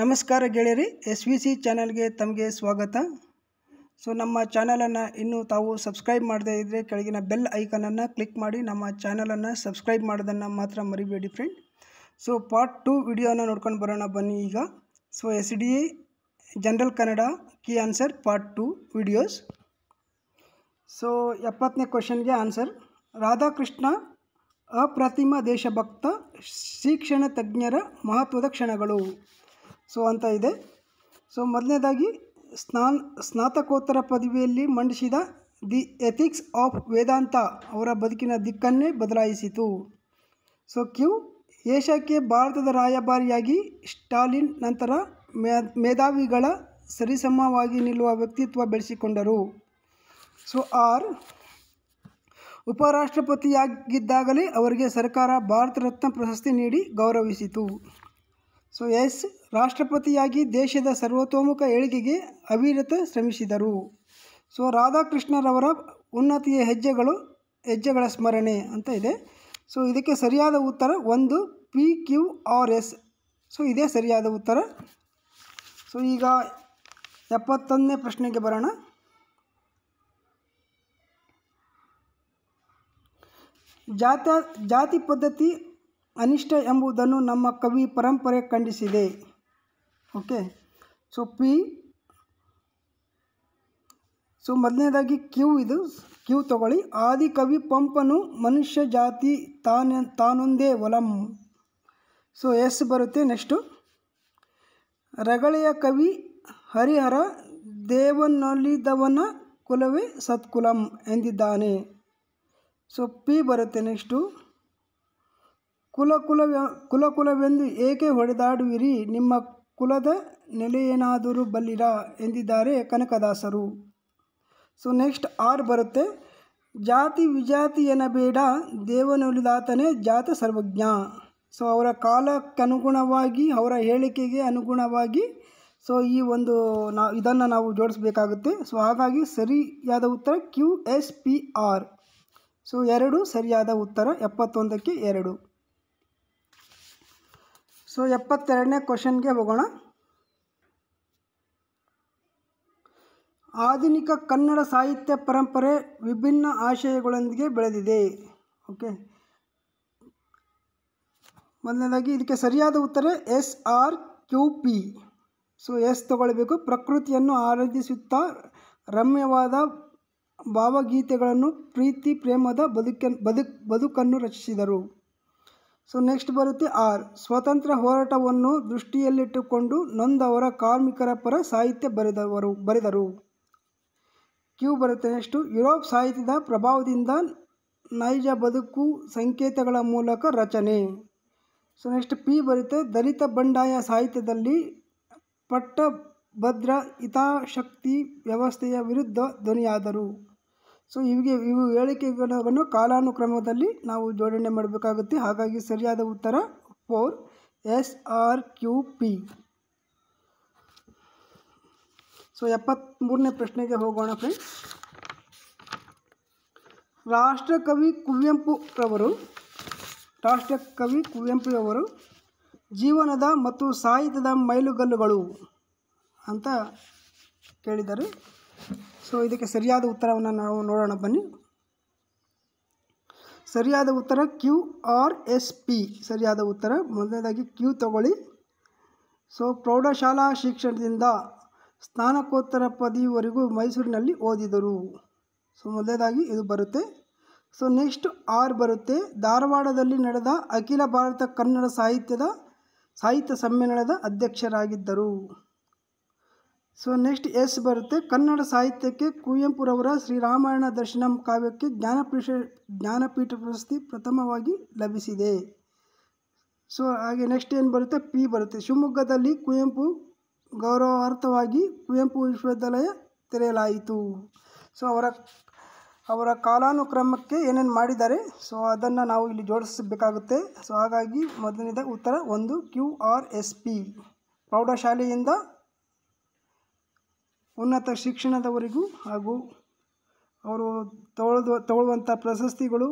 ನಮಸ್ಕಾರ ಗೆಳೆಯರಿ S V C ಚಾನಲ್ಗೆ ತಮಗೆ ಸ್ವಾಗತ ಸೊ ನಮ್ಮ ಚಾನಲನ್ನು ಇನ್ನೂ ತಾವು ಸಬ್ಸ್ಕ್ರೈಬ್ ಮಾಡದೇ ಇದ್ದರೆ ಕೆಳಗಿನ ಬೆಲ್ ಐಕನನ್ನು ಕ್ಲಿಕ್ ಮಾಡಿ ನಮ್ಮ ಚಾನಲನ್ನು ಸಬ್ಸ್ಕ್ರೈಬ್ ಮಾಡೋದನ್ನು ಮಾತ್ರ ಮರಿಬೇಡಿ ಫ್ರೆಂಡ್ ಸೊ ಪಾರ್ಟ್ ಟು ವಿಡಿಯೋನ ನೋಡ್ಕೊಂಡು ಬರೋಣ ಬನ್ನಿ ಈಗ so S D A general Kannada key answer part two videos so ಎಪ್ಪತ್ತನೇ ಕ್ವಶನ್ಗೆ ಆನ್ಸರ್ ರಾಧಾಕೃಷ್ಣ ಅಪ್ರತಿಮ ದೇಶಭಕ್ತ ಶಿಕ್ಷಣ ತಜ್ಞರ ಮಹತ್ವದ ಕ್ಷಣಗಳು ಸೊ ಅಂತ ಇದೆ ಸೊ ಮೊದಲನೇದಾಗಿ ಸ್ನಾನ್ ಸ್ನಾತಕೋತ್ತರ ಪದವಿಯಲ್ಲಿ ಮಂಡಿಸಿದ ದಿ ಎಥಿಕ್ಸ್ ಆಫ್ ವೇದಾಂತ ಅವರ ಬದುಕಿನ ದಿಕ್ಕನ್ನೇ ಬದಲಾಯಿಸಿತು ಸೊ ಕ್ಯೂ ಏಷ್ಯಾಕ್ಕೆ ಭಾರತದ ರಾಯಭಾರಿಯಾಗಿ ಸ್ಟಾಲಿನ್ ನಂತರ ಮೇಧಾವಿಗಳ ಸರಿಸಮವಾಗಿ ನಿಲ್ಲುವ ವ್ಯಕ್ತಿತ್ವ ಬೆಳೆಸಿಕೊಂಡರು ಸೊ ಆರ್ ಉಪರಾಷ್ಟ್ರಪತಿಯಾಗಿದ್ದಾಗಲೇ ಅವರಿಗೆ ಸರ್ಕಾರ ಭಾರತ ರತ್ನ ಪ್ರಶಸ್ತಿ ನೀಡಿ ಗೌರವಿಸಿತು ಸೊ ಎಸ್ ರಾಷ್ಟ್ರಪತಿಯಾಗಿ ದೇಶದ ಸರ್ವತೋಮುಖ ಏಳಿಗೆಗೆ ಅವಿರತ ಶ್ರಮಿಸಿದರು ಸೊ ರಾಧಾಕೃಷ್ಣರವರ ಉನ್ನತಿಯ ಹೆಜ್ಜೆಗಳು ಹೆಜ್ಜೆಗಳ ಸ್ಮರಣೆ ಅಂತ ಇದೆ ಸೊ ಇದಕ್ಕೆ ಸರಿಯಾದ ಉತ್ತರ ಒಂದು P Q R S so ಇದೇ ಸರಿಯಾದ ಉತ್ತರ ಸೊ ಈಗ ಎಪ್ಪತ್ತೊಂದನೇ ಪ್ರಶ್ನೆಗೆ ಬರೋಣ ಜಾತ್ಯ ಜಾತಿ ಪದ್ಧತಿ ಅನಿಷ್ಟ ಎಂಬುದನ್ನು ನಮ್ಮ ಕವಿ ಪರಂಪರೆ ಖಂಡಿಸಿದೆ ಓಕೆ ಸೊ ಪಿ ಸೊ ಮೊದಲನೇದಾಗಿ ಕ್ಯೂ ಇದು ಕ್ಯೂ ತಗೊಳ್ಳಿ ಆದಿ ಕವಿ ಪಂಪನು ಮನುಷ್ಯ ಜಾತಿ ತಾನ ತಾನೊಂದೇ ಒಲಂ ಸೊ ಎಸ್ ಬರುತ್ತೆ ನೆಕ್ಸ್ಟು ರಗಳೆಯ ಕವಿ ಹರಿಹರ ದೇವನೊಲಿದವನ ಕುಲವೇ ಸತ್ಕುಲಂ ಎಂದಿದ್ದಾನೆ ಸೊ ಪಿ ಬರುತ್ತೆ ನೆಕ್ಸ್ಟು ಕುಲ ಕುಲಕುಲವೆಂದು ಕುಲವೆಂದು ಏಕೆ ಹೊಡೆದಾಡುವಿರಿ ನಿಮ್ಮ ಕುಲದ ನೆಲೆಯೇನಾದರೂ ಬಲ್ಲಿರಾ ಎಂದಿದ್ದಾರೆ ಕನಕದಾಸರು ಸೊ ನೆಕ್ಸ್ಟ್ ಆರ್ ಬರುತ್ತೆ ಜಾತಿ ವಿಜಾತಿ ಬೇಡ ದೇವನುಳಿದಾತನೇ ಜಾತ ಸರ್ವಜ್ಞ ಸೊ ಅವರ ಕಾಲಕ್ಕನುಗುಣವಾಗಿ ಅವರ ಹೇಳಿಕೆಗೆ ಅನುಗುಣವಾಗಿ ಸೊ ಈ ಒಂದು ನಾ ಇದನ್ನು ನಾವು ಜೋಡಿಸ್ಬೇಕಾಗುತ್ತೆ ಸೊ ಹಾಗಾಗಿ ಸರಿಯಾದ ಉತ್ತರ Q S P R so ಎರಡು ಸರಿಯಾದ ಉತ್ತರ ಎಪ್ಪತ್ತೊಂದಕ್ಕೆ ಎರಡು ಸೊ ಎಪ್ಪತ್ತೆರಡನೇ ಕ್ವಶನ್ಗೆ ಹೋಗೋಣ ಆಧುನಿಕ ಕನ್ನಡ ಸಾಹಿತ್ಯ ಪರಂಪರೆ ವಿಭಿನ್ನ ಆಶಯಗಳೊಂದಿಗೆ ಬೆಳೆದಿದೆ ಓಕೆ ಮೊದಲನೇದಾಗಿ ಇದಕ್ಕೆ ಸರಿಯಾದ ಉತ್ತರ S R Q P so S ತಗೊಳ್ಬೇಕು ಪ್ರಕೃತಿಯನ್ನು ಆರಾಧಿಸುತ್ತಾ ರಮ್ಯವಾದ ಭಾವಗೀತೆಗಳನ್ನು ಪ್ರೀತಿ ಪ್ರೇಮದ ಬದುಕ ಬದುಕನ್ನು ರಚಿಸಿದರು ಸೊ ನೆಕ್ಸ್ಟ್ ಬರುತ್ತೆ ಆರ್ ಸ್ವತಂತ್ರ ಹೋರಾಟವನ್ನು ದೃಷ್ಟಿಯಲ್ಲಿಟ್ಟುಕೊಂಡು ನೊಂದವರ ಕಾರ್ಮಿಕರ ಪರ ಸಾಹಿತ್ಯ ಬರೆದವರು ಬರೆದರು ಕ್ಯೂ ಬರುತ್ತೆ ನೆಕ್ಸ್ಟು ಯುರೋಪ್ ಸಾಹಿತ್ಯದ ಪ್ರಭಾವದಿಂದ ನೈಜ ಬದುಕು ಸಂಕೇತಗಳ ಮೂಲಕ ರಚನೆ ಸೊ ನೆಕ್ಸ್ಟ್ ಪಿ ಬರುತ್ತೆ ದಲಿತ ಬಂಡಾಯ ಸಾಹಿತ್ಯದಲ್ಲಿ ಪಟ್ಟಭದ್ರ ಹಿತಾಶಕ್ತಿ ವ್ಯವಸ್ಥೆಯ ವಿರುದ್ಧ ಧ್ವನಿಯಾದರು ಸೊ ಇವಿಗೆ ಇವು ಹೇಳಿಕೆಗಳನ್ನು ಕಾಲಾನುಕ್ರಮದಲ್ಲಿ ನಾವು ಜೋಡಣೆ ಮಾಡಬೇಕಾಗುತ್ತೆ ಹಾಗಾಗಿ ಸರಿಯಾದ ಉತ್ತರ four S R Q P so ಎಪ್ಪತ್ತ್ಮೂರನೇ ಪ್ರಶ್ನೆಗೆ ಹೋಗೋಣ ಫ್ರೆಂಡ್ಸ್ ರಾಷ್ಟ್ರಕವಿ ಕುವೆಂಪುರವರು ರಾಷ್ಟ್ರಕವಿ ಕುವೆಂಪುರವರು ಜೀವನದ ಮತ್ತು ಸಾಹಿತ್ಯದ ಮೈಲುಗಲ್ಲುಗಳು ಅಂತ ಕೇಳಿದ್ದಾರೆ ಸೊ ಇದಕ್ಕೆ ಸರಿಯಾದ ಉತ್ತರವನ್ನು ನಾವು ನೋಡೋಣ ಬನ್ನಿ ಸರಿಯಾದ ಉತ್ತರ ಕ್ಯೂ ಆರ್ ಎಸ್ ಪಿ ಸರಿಯಾದ ಉತ್ತರ ಮೊದಲನೇದಾಗಿ ಕ್ಯೂ ತಗೊಳ್ಳಿ ಸೊ ಪ್ರೌಢಶಾಲಾ ಶಿಕ್ಷಣದಿಂದ ಸ್ನಾನಕೋತ್ತರ ಪದವಿವರೆಗೂ ಮೈಸೂರಿನಲ್ಲಿ ಓದಿದರು ಸೊ ಮೊದಲನೇದಾಗಿ ಇದು ಬರುತ್ತೆ ಸೊ ನೆಕ್ಸ್ಟ್ ಆರ್ ಬರುತ್ತೆ ಧಾರವಾಡದಲ್ಲಿ ನಡೆದ ಅಖಿಲ ಭಾರತ ಕನ್ನಡ ಸಾಹಿತ್ಯದ ಸಾಹಿತ್ಯ ಸಮ್ಮೇಳನದ ಅಧ್ಯಕ್ಷರಾಗಿದ್ದರು ಸೊ ನೆಕ್ಸ್ಟ್ ಎಸ್ ಬರುತ್ತೆ ಕನ್ನಡ ಸಾಹಿತ್ಯಕ್ಕೆ ಕುವೆಂಪುರವರ ಶ್ರೀರಾಮಾಯಣ ದರ್ಶನಂ ಕಾವ್ಯಕ್ಕೆ ಜ್ಞಾನಪೀಠ ಜ್ಞಾನಪೀಠ ಪ್ರಶಸ್ತಿ ಪ್ರಥಮವಾಗಿ ಲಭಿಸಿದೆ ಸೊ ಹಾಗೆ ನೆಕ್ಸ್ಟ್ ಏನು ಬರುತ್ತೆ ಪಿ ಬರುತ್ತೆ ಶಿವಮೊಗ್ಗದಲ್ಲಿ ಕುವೆಂಪು ಗೌರವಾರ್ಥವಾಗಿ ಕುವೆಂಪು ವಿಶ್ವವಿದ್ಯಾಲಯ ತೆರೆಯಲಾಯಿತು ಸೊ ಅವರ ಅವರ ಕಾಲಾನುಕ್ರಮಕ್ಕೆ ಏನೇನು ಮಾಡಿದ್ದಾರೆ ಸೊ ಅದನ್ನು ನಾವು ಇಲ್ಲಿ ಜೋಡಿಸಬೇಕಾಗುತ್ತೆ ಸೊ ಹಾಗಾಗಿ ಮೊದಲನೇದ ಉತ್ತರ ಒಂದು ಕ್ಯೂ ಆರ್ ಎಸ್ ಪಿ ಪ್ರೌಢಶಾಲೆಯಿಂದ ಉನ್ನತ ಶಿಕ್ಷಣದವರೆಗೂ ಹಾಗೂ ಅವರು ತಗೊಳ್ದು ತಗೊಳ್ಳುವಂಥ ಪ್ರಶಸ್ತಿಗಳು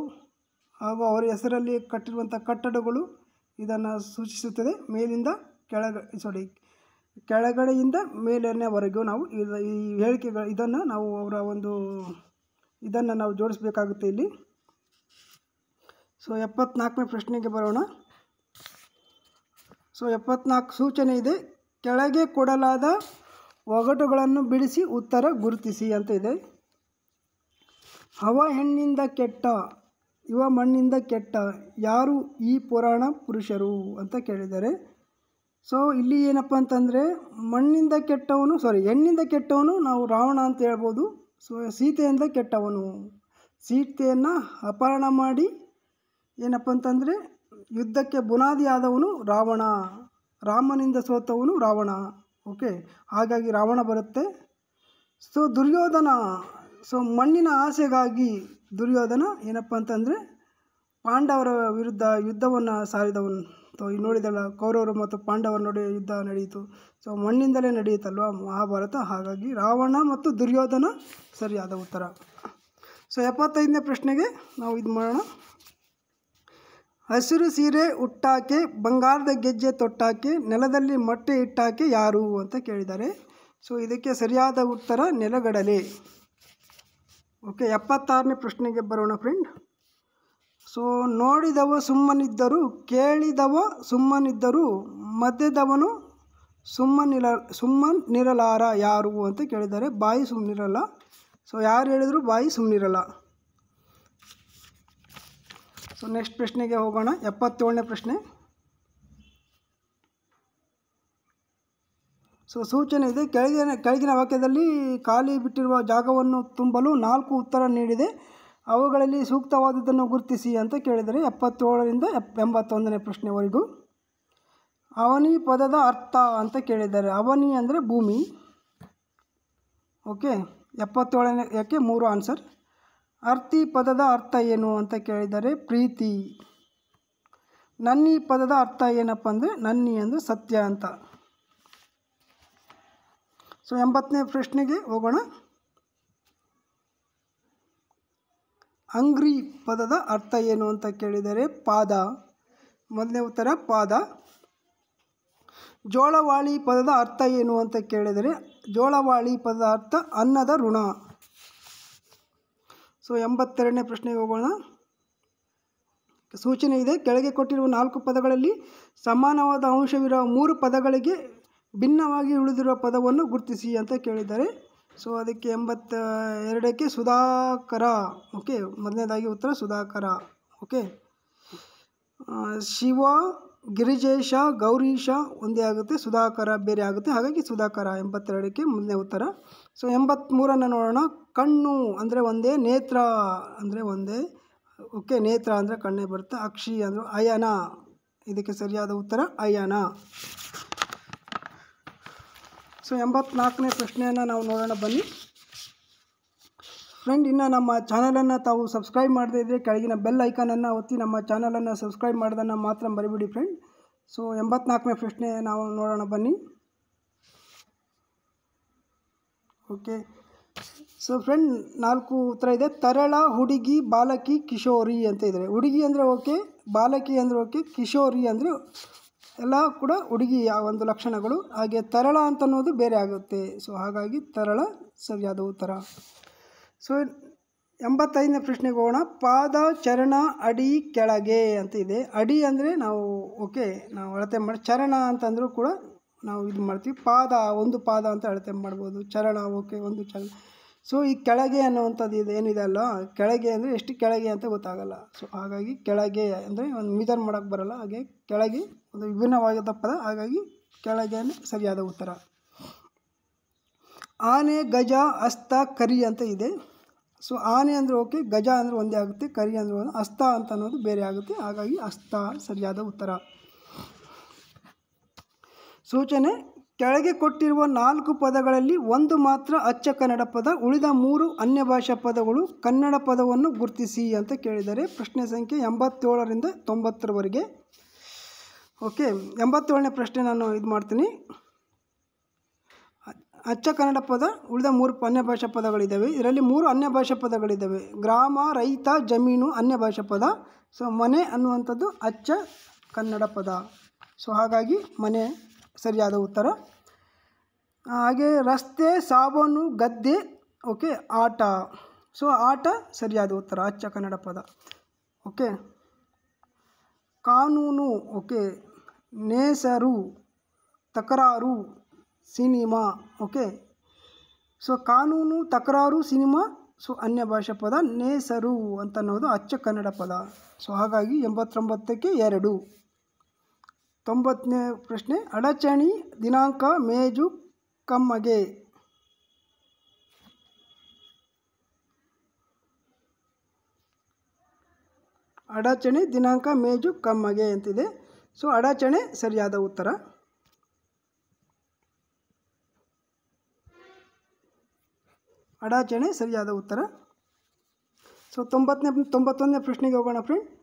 ಹಾಗೂ ಅವರ ಹೆಸರಲ್ಲಿ ಕಟ್ಟಿರುವಂಥ ಕಟ್ಟಡಗಳು ಇದನ್ನು ಸೂಚಿಸುತ್ತದೆ ಮೇಲಿಂದ ಕೆಳಗ ಸಾರಿ ಕೆಳಗಡೆಯಿಂದ ಮೇಲನೆವರೆಗೂ ನಾವು ಈ ಹೇಳಿಕೆಗಳು ಇದನ್ನು ನಾವು ಅವರ ಒಂದು ಇದನ್ನು ನಾವು ಜೋಡಿಸಬೇಕಾಗುತ್ತೆ ಇಲ್ಲಿ ಸೊ ಎಪ್ಪತ್ನಾಲ್ಕನೇ ಪ್ರಶ್ನೆಗೆ ಬರೋಣ ಸೊ ಎಪ್ಪತ್ನಾಲ್ಕು ಸೂಚನೆ ಇದೆ ಕೆಳಗೆ ಕೊಡಲಾದ ಒಗಟುಗಳನ್ನು ಬಿಡಿಸಿ ಉತ್ತರ ಗುರುತಿಸಿ ಅಂತ ಇದೆ ಹವ ಹೆಣ್ಣಿಂದ ಕೆಟ್ಟ ಇವ ಮಣ್ಣಿಂದ ಕೆಟ್ಟ ಯಾರು ಈ ಪುರಾಣ ಪುರುಷರು ಅಂತ ಕೇಳಿದ್ದಾರೆ ಸೊ ಇಲ್ಲಿ ಏನಪ್ಪ ಅಂತಂದರೆ ಮಣ್ಣಿಂದ ಕೆಟ್ಟವನು ಸಾರಿ ಹೆಣ್ಣಿಂದ ಕೆಟ್ಟವನು ನಾವು ರಾವಣ ಅಂತ ಹೇಳ್ಬೋದು ಸೊ ಸೀತೆಯಿಂದ ಕೆಟ್ಟವನು ಸೀತೆಯನ್ನು ಅಪಹರಣ ಮಾಡಿ ಏನಪ್ಪ ಅಂತಂದರೆ ಯುದ್ಧಕ್ಕೆ ಬುನಾದಿ ಆದವನು ರಾವಣ ರಾಮನಿಂದ ಸೋತವನು ರಾವಣ ಓಕೆ ಹಾಗಾಗಿ ರಾವಣ ಬರುತ್ತೆ ಸೊ ದುರ್ಯೋಧನ ಸೊ ಮಣ್ಣಿನ ಆಸೆಗಾಗಿ ದುರ್ಯೋಧನ ಏನಪ್ಪ ಅಂತಂದರೆ ಪಾಂಡವರ ವಿರುದ್ಧ ಯುದ್ಧವನ್ನು ಸಾರಿದವನು ಸೊ ಕೌರವರು ಮತ್ತು ಪಾಂಡವರ ನಡುವೆ ಯುದ್ಧ ನಡೆಯಿತು ಸೊ ಮಣ್ಣಿಂದಲೇ ನಡೆಯುತ್ತಲ್ವ ಮಹಾಭಾರತ ಹಾಗಾಗಿ ರಾವಣ ಮತ್ತು ದುರ್ಯೋಧನ ಸರಿಯಾದ ಉತ್ತರ ಸೊ ಎಪ್ಪತ್ತೈದನೇ ಪ್ರಶ್ನೆಗೆ ನಾವು ಇದು ಮಾಡೋಣ ಹಸಿರು ಸೀರೆ ಉಟ್ಟಾಕೆ ಬಂಗಾರದ ಗೆಜ್ಜೆ ತೊಟ್ಟಾಕೆ ನೆಲದಲ್ಲಿ ಮೊಟ್ಟೆ ಇಟ್ಟಾಕೆ ಯಾರು ಅಂತ ಕೇಳಿದ್ದಾರೆ ಸೊ ಇದಕ್ಕೆ ಸರಿಯಾದ ಉತ್ತರ ನೆಲಗಡಲೆ ಓಕೆ ಎಪ್ಪತ್ತಾರನೇ ಪ್ರಶ್ನೆಗೆ ಬರೋಣ ಫ್ರೆಂಡ್ ಸೊ ನೋಡಿದವ ಸುಮ್ಮನಿದ್ದರು ಕೇಳಿದವ ಸುಮ್ಮನಿದ್ದರು ಮಧ್ಯದವನು ಸುಮ್ಮನಿರ ಸುಮ್ಮನಿರಲಾರ ಯಾರು ಅಂತ ಕೇಳಿದ್ದಾರೆ ಬಾಯಿ ಸುಮ್ಮನಿರಲ್ಲ ಸೊ ಯಾರು ಹೇಳಿದರು ಬಾಯಿ ಸುಮ್ಮನಿರಲ್ಲ ಸೊ ನೆಕ್ಸ್ಟ್ ಪ್ರಶ್ನೆಗೆ ಹೋಗೋಣ ಎಪ್ಪತ್ತೇಳನೇ ಪ್ರಶ್ನೆ ಸೊ ಸೂಚನೆ ಇದೆ ಕೆಳಗಿನ ಕೆಳಗಿನ ವಾಕ್ಯದಲ್ಲಿ ಖಾಲಿ ಬಿಟ್ಟಿರುವ ಜಾಗವನ್ನು ತುಂಬಲು ನಾಲ್ಕು ಉತ್ತರ ನೀಡಿದೆ ಅವುಗಳಲ್ಲಿ ಸೂಕ್ತವಾದದ್ದನ್ನು ಗುರುತಿಸಿ ಅಂತ ಕೇಳಿದರೆ ಎಪ್ಪತ್ತೇಳರಿಂದ ಎಂಬತ್ತೊಂದನೇ ಪ್ರಶ್ನೆವರೆಗೂ ಅವನಿ ಪದದ ಅರ್ಥ ಅಂತ ಕೇಳಿದ್ದಾರೆ ಅವನಿ ಅಂದರೆ ಭೂಮಿ ಓಕೆ ಎಪ್ಪತ್ತೇಳನೇ ಯಾಕೆ ಮೂರು ಆನ್ಸರ್ ಅರ್ತಿ ಪದದ ಅರ್ಥ ಏನು ಅಂತ ಕೇಳಿದರೆ ಪ್ರೀತಿ ನನ್ನಿ ಪದದ ಅರ್ಥ ಏನಪ್ಪ ಅಂದರೆ ನನ್ನಿ ಅಂದರೆ ಸತ್ಯ ಅಂತ ಸೊ ಎಂಬತ್ತನೇ ಪ್ರಶ್ನೆಗೆ ಹೋಗೋಣ ಅಂಗ್ರಿ ಪದದ ಅರ್ಥ ಏನು ಅಂತ ಕೇಳಿದರೆ ಪಾದ ಮೊದಲನೇ ಉತ್ತರ ಪಾದ ಜೋಳವಾಳಿ ಪದದ ಅರ್ಥ ಏನು ಅಂತ ಕೇಳಿದರೆ ಜೋಳವಾಳಿ ಪದದ ಅರ್ಥ ಅನ್ನದ ಋಣ ಸೊ ಎಂಬತ್ತೆರಡನೇ ಪ್ರಶ್ನೆಗೆ ಹೋಗೋಣ ಸೂಚನೆ ಇದೆ ಕೆಳಗೆ ಕೊಟ್ಟಿರುವ ನಾಲ್ಕು ಪದಗಳಲ್ಲಿ ಸಮಾನವಾದ ಅಂಶವಿರುವ ಮೂರು ಪದಗಳಿಗೆ ಭಿನ್ನವಾಗಿ ಉಳಿದಿರುವ ಪದವನ್ನು ಗುರುತಿಸಿ ಅಂತ ಕೇಳಿದ್ದಾರೆ ಸೊ ಅದಕ್ಕೆ ಎಂಬತ್ತ ಎರಡಕ್ಕೆ ಸುಧಾಕರ ಓಕೆ ಮೊದಲನೇದಾಗಿ ಉತ್ತರ ಸುಧಾಕರ ಓಕೆ ಶಿವ ಗಿರಿಜೇಶ ಗೌರೀಶ ಒಂದೇ ಆಗುತ್ತೆ ಸುಧಾಕರ ಬೇರೆ ಆಗುತ್ತೆ ಹಾಗಾಗಿ ಸುಧಾಕರ ಎಂಬತ್ತೆರಡಕ್ಕೆ ಮೊದಲನೇ ಉತ್ತರ ಸೊ ಎಂಬತ್ತ್ಮೂರನ್ನು ನೋಡೋಣ ಕಣ್ಣು ಅಂದರೆ ಒಂದೇ ನೇತ್ರ ಅಂದರೆ ಒಂದೇ ಓಕೆ ನೇತ್ರ ಅಂದರೆ ಕಣ್ಣೇ ಬರುತ್ತೆ ಅಕ್ಷಿ ಅಂದರೆ ಅಯನ ಇದಕ್ಕೆ ಸರಿಯಾದ ಉತ್ತರ ಅಯನ ಸೊ ಎಂಬತ್ನಾಲ್ಕನೇ ಪ್ರಶ್ನೆಯನ್ನು ನಾವು ನೋಡೋಣ ಬನ್ನಿ ಫ್ರೆಂಡ್ ಇನ್ನು ನಮ್ಮ ಚಾನಲನ್ನು ತಾವು ಸಬ್ಸ್ಕ್ರೈಬ್ ಮಾಡದೇ ಇದ್ದರೆ ಕೆಳಗಿನ ಬೆಲ್ ಐಕಾನನ್ನು ಒತ್ತಿ ನಮ್ಮ ಚಾನಲನ್ನು ಸಬ್ಸ್ಕ್ರೈಬ್ ಮಾಡೋದನ್ನು ಮಾತ್ರ ಬರಿಬಿಡಿ ಫ್ರೆಂಡ್ ಸೊ ಎಂಬತ್ನಾಲ್ಕನೇ ಪ್ರಶ್ನೆ ನಾವು ನೋಡೋಣ ಬನ್ನಿ ಓಕೆ ಸೊ ಫ್ರೆಂಡ್ ನಾಲ್ಕು ಉತ್ತರ ಇದೆ ತರಳ ಹುಡುಗಿ ಬಾಲಕಿ ಕಿಶೋರಿ ಅಂತ ಇದ್ದಾರೆ ಹುಡುಗಿ ಅಂದರೆ ಓಕೆ ಬಾಲಕಿ ಅಂದರೆ ಓಕೆ ಕಿಶೋರಿ ಅಂದರೆ ಎಲ್ಲ ಕೂಡ ಹುಡುಗಿ ಒಂದು ಲಕ್ಷಣಗಳು ಹಾಗೆ ತರಳ ಅಂತ ಅನ್ನೋದು ಬೇರೆ ಆಗುತ್ತೆ ಸೊ ಹಾಗಾಗಿ ತರಳ ಸರಿಯಾದ ಉತ್ತರ ಸೊ ಎಂಬತ್ತೈದನೇ ಪ್ರಶ್ನೆಗೆ ಹೋಗೋಣ ಪಾದ ಚರಣ ಅಡಿ ಕೆಳಗೆ ಅಂತ ಇದೆ ಅಡಿ ಅಂದರೆ ನಾವು ಓಕೆ ನಾವು ಅಳತೆ ಮಾಡಿ ಚರಣ ಅಂತಂದರೂ ಕೂಡ ನಾವು ಇದು ಮಾಡ್ತೀವಿ ಪಾದ ಒಂದು ಪಾದ ಅಂತ ಅಳತೆ ಮಾಡ್ಬೋದು ಚರಣ ಓಕೆ ಒಂದು ಚರಣ ಸೊ ಈ ಕೆಳಗೆ ಅನ್ನುವಂಥದ್ದು ಇದು ಏನಿದೆ ಅಲ್ಲ ಕೆಳಗೆ ಅಂದರೆ ಎಷ್ಟು ಕೆಳಗೆ ಅಂತ ಗೊತ್ತಾಗಲ್ಲ ಸೊ ಹಾಗಾಗಿ ಕೆಳಗೆ ಅಂದರೆ ಒಂದು ಮೀಟರ್ ಮಾಡೋಕ್ಕೆ ಬರೋಲ್ಲ ಹಾಗೆ ಕೆಳಗೆ ಒಂದು ವಿಭಿನ್ನವಾದ ಪದ ಹಾಗಾಗಿ ಕೆಳಗೆ ಸರಿಯಾದ ಉತ್ತರ ಆನೆ ಗಜ ಅಸ್ತ ಕರಿ ಅಂತ ಇದೆ ಸೊ ಆನೆ ಅಂದರೆ ಓಕೆ ಗಜ ಅಂದರೆ ಒಂದೇ ಆಗುತ್ತೆ ಕರಿ ಅಂದರೆ ಒಂದು ಅಸ್ತ ಅಂತ ಅನ್ನೋದು ಬೇರೆ ಆಗುತ್ತೆ ಹಾಗಾಗಿ ಅಸ್ತ ಸರಿಯಾದ ಉತ್ತರ ಸೂಚನೆ ಕೆಳಗೆ ಕೊಟ್ಟಿರುವ ನಾಲ್ಕು ಪದಗಳಲ್ಲಿ ಒಂದು ಮಾತ್ರ ಅಚ್ಚ ಕನ್ನಡ ಪದ ಉಳಿದ ಮೂರು ಅನ್ಯ ಭಾಷಾ ಪದಗಳು ಕನ್ನಡ ಪದವನ್ನು ಗುರುತಿಸಿ ಅಂತ ಕೇಳಿದ್ದಾರೆ ಪ್ರಶ್ನೆ ಸಂಖ್ಯೆ ಎಂಬತ್ತೇಳರಿಂದ ತೊಂಬತ್ತರವರೆಗೆ ಓಕೆ ಎಂಬತ್ತೇಳನೇ ಪ್ರಶ್ನೆ ನಾನು ಇದು ಮಾಡ್ತೀನಿ ಅಚ್ಚ ಕನ್ನಡ ಪದ ಉಳಿದ ಮೂರು ಅನ್ಯ ಭಾಷಾ ಪದಗಳಿದ್ದಾವೆ ಇದರಲ್ಲಿ ಮೂರು ಅನ್ಯ ಭಾಷಾ ಪದಗಳಿದ್ದಾವೆ ಗ್ರಾಮ ರೈತ ಜಮೀನು ಅನ್ಯ ಭಾಷಾ ಪದ ಸೊ ಮನೆ ಅನ್ನುವಂಥದ್ದು ಅಚ್ಚ ಕನ್ನಡ ಪದ ಸೊ ಹಾಗಾಗಿ ಮನೆ ಸರಿಯಾದ ಉತ್ತರ ಹಾಗೆ ರಸ್ತೆ ಸಾಬೂನು ಗದ್ದೆ ಓಕೆ ಆಟ ಸೊ ಆಟ ಸರಿಯಾದ ಉತ್ತರ ಅಚ್ಚ ಕನ್ನಡ ಪದ ಓಕೆ ಕಾನೂನು ಓಕೆ ನೇಸರು ತಕರಾರು ಸಿನಿಮಾ ಓಕೆ ಸೊ ಕಾನೂನು ತಕರಾರು ಸಿನಿಮಾ ಸೊ ಅನ್ಯ ಭಾಷಾ ಪದ ನೇಸರು ಅಂತ ಅನ್ನೋದು ಅಚ್ಚ ಕನ್ನಡ ಪದ ಸೊ ಹಾಗಾಗಿ ಎಂಬತ್ತೊಂಬತ್ತಕ್ಕೆ ಎರಡು ತೊಂಬತ್ತನೇ ಪ್ರಶ್ನೆ ಅಡಚಣಿ ದಿನಾಂಕ ಮೇಜು ಕಮ್ಮಗೆ ಅಡಚಣೆ ದಿನಾಂಕ ಮೇಜು ಕಮ್ಮಗೆ ಅಂತಿದೆ ಸೊ ಅಡಚಣೆ ಸರಿಯಾದ ಉತ್ತರ ಅಡಚಣೆ ಸರಿಯಾದ ಉತ್ತರ ಸೊ ತೊಂಬತ್ತನೇ ತೊಂಬತ್ತೊಂದನೇ ಪ್ರಶ್ನೆಗೆ ಹೋಗೋಣ ಫ್ರೆಂಡ್